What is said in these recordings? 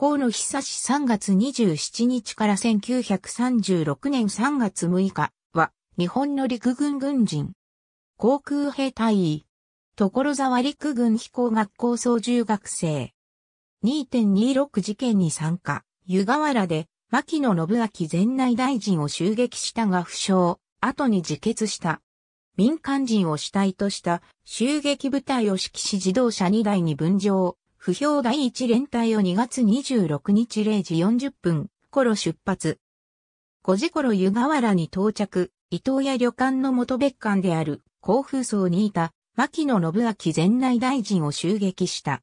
河野久志3月27日から1936年3月6日は、日本の陸軍軍人。航空兵隊員。所沢陸軍飛行学校操縦学生。2.26事件に参加。湯河原で、牧野信明前内大臣を襲撃したが負傷、後に自決した。民間人を主体とした襲撃部隊を指揮し自動車2台に分乗、不評第一連隊を2月26日0時40分頃出発。5時頃湯河原に到着、伊東屋旅館の元別館である甲府荘にいた牧野信明前内大臣を襲撃した。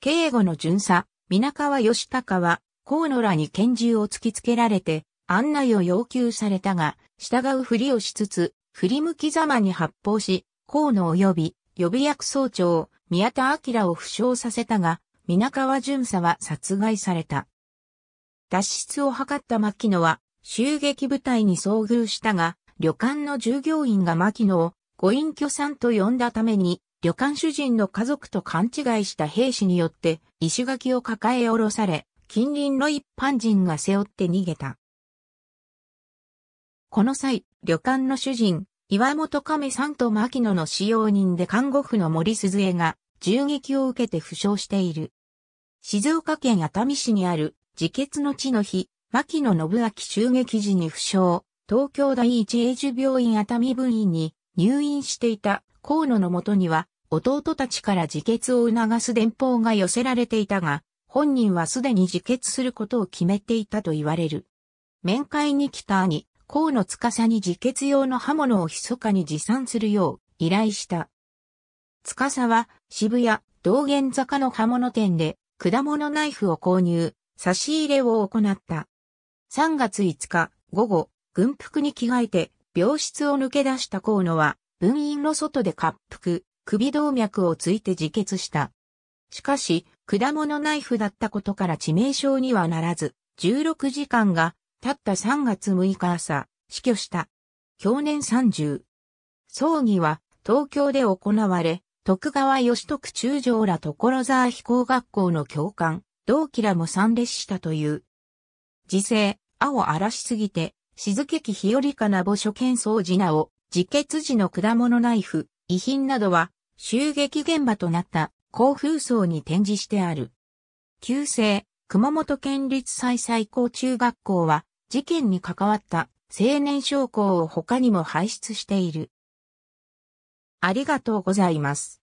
警護の巡査、皆川義隆は河野らに拳銃を突きつけられて案内を要求されたが、従うふりをしつつ、振り向きざまに発砲し、河野及び予備役総長、宮田明を負傷させたが、皆川巡査は殺害された。脱出を図った牧野は、襲撃部隊に遭遇したが、旅館の従業員が牧野をご隠居さんと呼んだために、旅館主人の家族と勘違いした兵士によって、石垣を抱え下ろされ、近隣の一般人が背負って逃げた。この際、旅館の主人、岩本亀さんと牧野の使用人で看護婦の森鈴江が銃撃を受けて負傷している。静岡県熱海市にある自決の地の日、牧野信明襲撃時に負傷、東京第一永寿病院熱海分院に入院していた河野のもとには弟たちから自決を促す電報が寄せられていたが、本人はすでに自決することを決めていたと言われる。面会に来た兄、河野司に自決用の刃物を密かに持参するよう依頼した。司は渋谷道玄坂の刃物店で果物ナイフを購入、差し入れを行った。3月5日午後、軍服に着替えて病室を抜け出した河野は分院の外で滑腹、首動脈をついて自決した。しかし、果物ナイフだったことから致命傷にはならず、16時間がたった3月6日朝、死去した。去年30。葬儀は東京で行われ、徳川義徳中将ら所沢飛行学校の教官、同期らも参列したという。時勢、青荒らしすぎて、静けき日和かな墓所見掃寺なお、自決時の果物ナイフ、遺品などは、襲撃現場となった興風層に展示してある。旧姓、熊本県立最最高中学校は、事件に関わった青年将校を他にも輩出している。ありがとうございます。